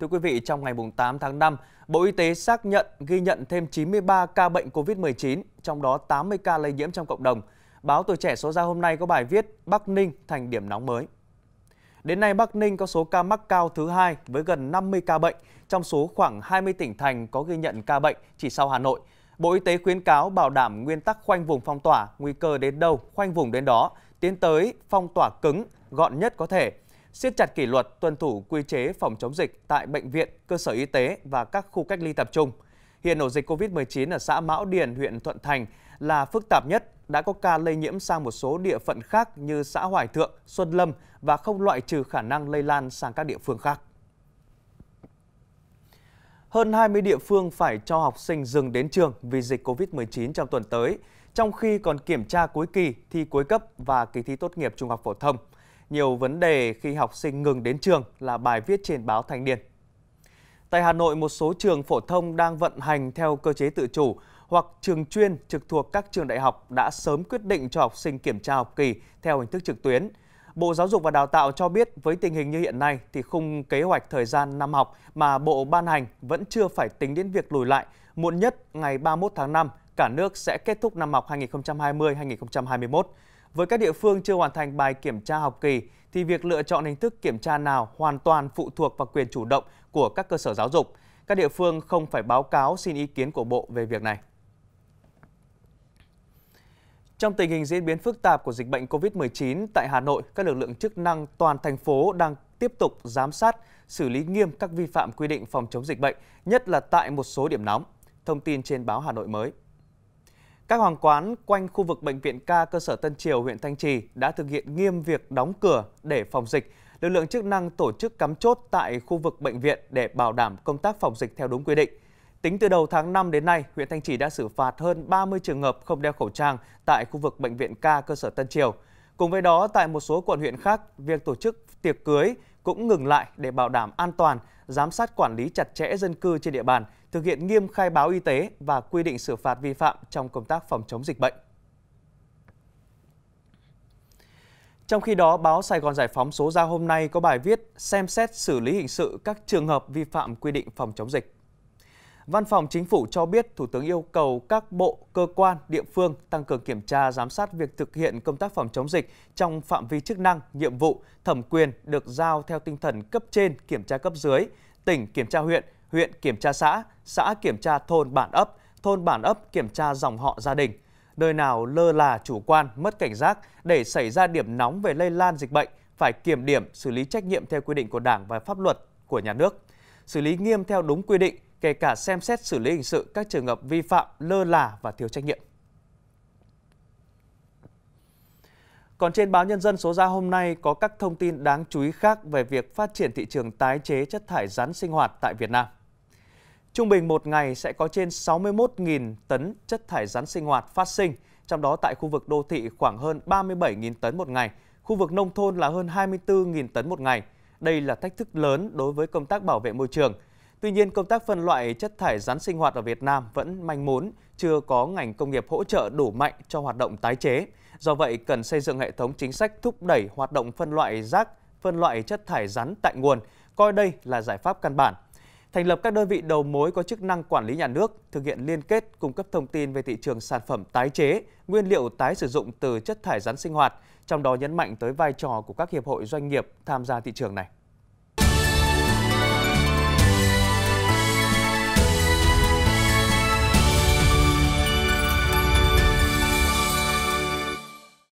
Thưa quý vị, trong ngày 8 tháng 5, Bộ Y tế xác nhận ghi nhận thêm 93 ca bệnh COVID-19, trong đó 80 ca lây nhiễm trong cộng đồng. Báo Tuổi Trẻ số ra hôm nay có bài viết Bắc Ninh thành điểm nóng mới. Đến nay, Bắc Ninh có số ca mắc cao thứ hai với gần 50 ca bệnh, trong số khoảng 20 tỉnh thành có ghi nhận ca bệnh chỉ sau Hà Nội. Bộ Y tế khuyến cáo bảo đảm nguyên tắc khoanh vùng phong tỏa, nguy cơ đến đâu, khoanh vùng đến đó, tiến tới phong tỏa cứng, gọn nhất có thể – siết chặt kỷ luật tuân thủ quy chế phòng chống dịch tại bệnh viện, cơ sở y tế và các khu cách ly tập trung. Hiện ổ dịch COVID-19 ở xã Mão Điền, huyện Thuận Thành là phức tạp nhất, đã có ca lây nhiễm sang một số địa phận khác như xã Hoài Thượng, Xuân Lâm và không loại trừ khả năng lây lan sang các địa phương khác. Hơn 20 địa phương phải cho học sinh dừng đến trường vì dịch COVID-19 trong tuần tới, trong khi còn kiểm tra cuối kỳ, thi cuối cấp và kỳ thi tốt nghiệp trung học phổ thông – nhiều vấn đề khi học sinh ngừng đến trường là bài viết trên báo Thanh niên. Tại Hà Nội, một số trường phổ thông đang vận hành theo cơ chế tự chủ hoặc trường chuyên trực thuộc các trường đại học đã sớm quyết định cho học sinh kiểm tra học kỳ theo hình thức trực tuyến. Bộ Giáo dục và Đào tạo cho biết với tình hình như hiện nay thì khung kế hoạch thời gian năm học mà Bộ ban hành vẫn chưa phải tính đến việc lùi lại. Muộn nhất ngày 31 tháng 5, cả nước sẽ kết thúc năm học 2020-2021. Với các địa phương chưa hoàn thành bài kiểm tra học kỳ, thì việc lựa chọn hình thức kiểm tra nào hoàn toàn phụ thuộc vào quyền chủ động của các cơ sở giáo dục. Các địa phương không phải báo cáo xin ý kiến của Bộ về việc này. Trong tình hình diễn biến phức tạp của dịch bệnh COVID-19 tại Hà Nội, các lực lượng chức năng toàn thành phố đang tiếp tục giám sát, xử lý nghiêm các vi phạm quy định phòng chống dịch bệnh, nhất là tại một số điểm nóng. Thông tin trên báo Hà Nội mới. Các hoàng quán quanh khu vực bệnh viện ca cơ sở Tân Triều, huyện Thanh Trì đã thực hiện nghiêm việc đóng cửa để phòng dịch. Lực lượng chức năng tổ chức cắm chốt tại khu vực bệnh viện để bảo đảm công tác phòng dịch theo đúng quy định. Tính từ đầu tháng 5 đến nay, huyện Thanh Trì đã xử phạt hơn 30 trường hợp không đeo khẩu trang tại khu vực bệnh viện ca cơ sở Tân Triều. Cùng với đó, tại một số quận huyện khác, việc tổ chức tiệc cưới cũng ngừng lại để bảo đảm an toàn, giám sát quản lý chặt chẽ dân cư trên địa bàn, thực hiện nghiêm khai báo y tế và quy định xử phạt vi phạm trong công tác phòng chống dịch bệnh. Trong khi đó, báo Sài Gòn Giải phóng số ra hôm nay có bài viết xem xét xử lý hình sự các trường hợp vi phạm quy định phòng chống dịch. Văn phòng Chính phủ cho biết Thủ tướng yêu cầu các bộ, cơ quan, địa phương tăng cường kiểm tra, giám sát việc thực hiện công tác phòng chống dịch trong phạm vi chức năng, nhiệm vụ, thẩm quyền được giao theo tinh thần cấp trên kiểm tra cấp dưới, tỉnh kiểm tra huyện huyện kiểm tra xã, xã kiểm tra thôn bản ấp, thôn bản ấp kiểm tra dòng họ gia đình. Nơi nào lơ là chủ quan, mất cảnh giác để xảy ra điểm nóng về lây lan dịch bệnh phải kiểm điểm, xử lý trách nhiệm theo quy định của Đảng và pháp luật của nhà nước. Xử lý nghiêm theo đúng quy định, kể cả xem xét xử lý hình sự các trường hợp vi phạm lơ là và thiếu trách nhiệm. Còn trên báo Nhân dân số ra hôm nay có các thông tin đáng chú ý khác về việc phát triển thị trường tái chế chất thải rắn sinh hoạt tại Việt Nam. Trung bình một ngày sẽ có trên 61.000 tấn chất thải rắn sinh hoạt phát sinh, trong đó tại khu vực đô thị khoảng hơn 37.000 tấn một ngày, khu vực nông thôn là hơn 24.000 tấn một ngày. Đây là thách thức lớn đối với công tác bảo vệ môi trường. Tuy nhiên, công tác phân loại chất thải rắn sinh hoạt ở Việt Nam vẫn manh mún, chưa có ngành công nghiệp hỗ trợ đủ mạnh cho hoạt động tái chế. Do vậy, cần xây dựng hệ thống chính sách thúc đẩy hoạt động phân loại rác, phân loại chất thải rắn tại nguồn, coi đây là giải pháp căn bản thành lập các đơn vị đầu mối có chức năng quản lý nhà nước, thực hiện liên kết cung cấp thông tin về thị trường sản phẩm tái chế, nguyên liệu tái sử dụng từ chất thải rắn sinh hoạt, trong đó nhấn mạnh tới vai trò của các hiệp hội doanh nghiệp tham gia thị trường này.